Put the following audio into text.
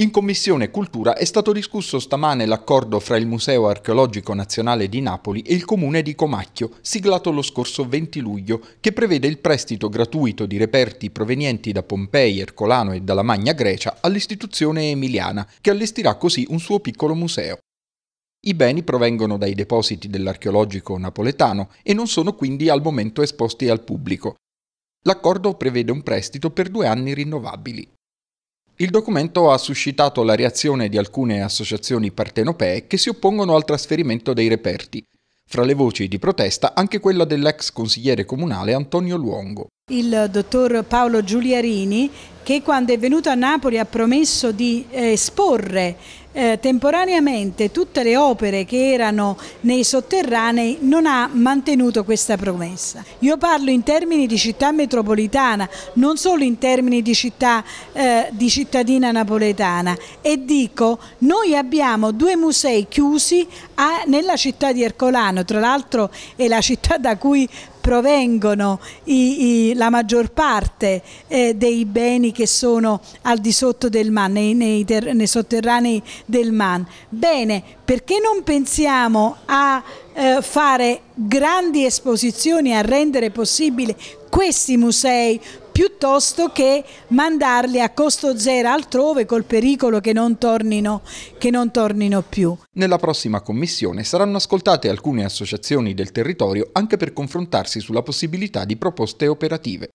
In Commissione Cultura è stato discusso stamane l'accordo fra il Museo Archeologico Nazionale di Napoli e il Comune di Comacchio, siglato lo scorso 20 luglio, che prevede il prestito gratuito di reperti provenienti da Pompei, Ercolano e dalla Magna Grecia all'istituzione emiliana, che allestirà così un suo piccolo museo. I beni provengono dai depositi dell'archeologico napoletano e non sono quindi al momento esposti al pubblico. L'accordo prevede un prestito per due anni rinnovabili. Il documento ha suscitato la reazione di alcune associazioni partenopee che si oppongono al trasferimento dei reperti. Fra le voci di protesta anche quella dell'ex consigliere comunale Antonio Luongo. Il dottor Paolo Giuliarini che quando è venuto a Napoli ha promesso di eh, esporre eh, temporaneamente tutte le opere che erano nei sotterranei non ha mantenuto questa promessa. Io parlo in termini di città metropolitana, non solo in termini di città eh, di cittadina napoletana e dico noi abbiamo due musei chiusi a, nella città di Ercolano, tra l'altro è la città da cui provengono i, i, la maggior parte eh, dei beni che sono al di sotto del Man, nei, nei, ter, nei sotterranei del Man. Bene, perché non pensiamo a eh, fare grandi esposizioni, a rendere possibile questi musei piuttosto che mandarli a costo zero altrove col pericolo che non, tornino, che non tornino, più. Nella prossima commissione saranno ascoltate alcune associazioni del territorio anche per confrontarsi sulla possibilità di proposte operative.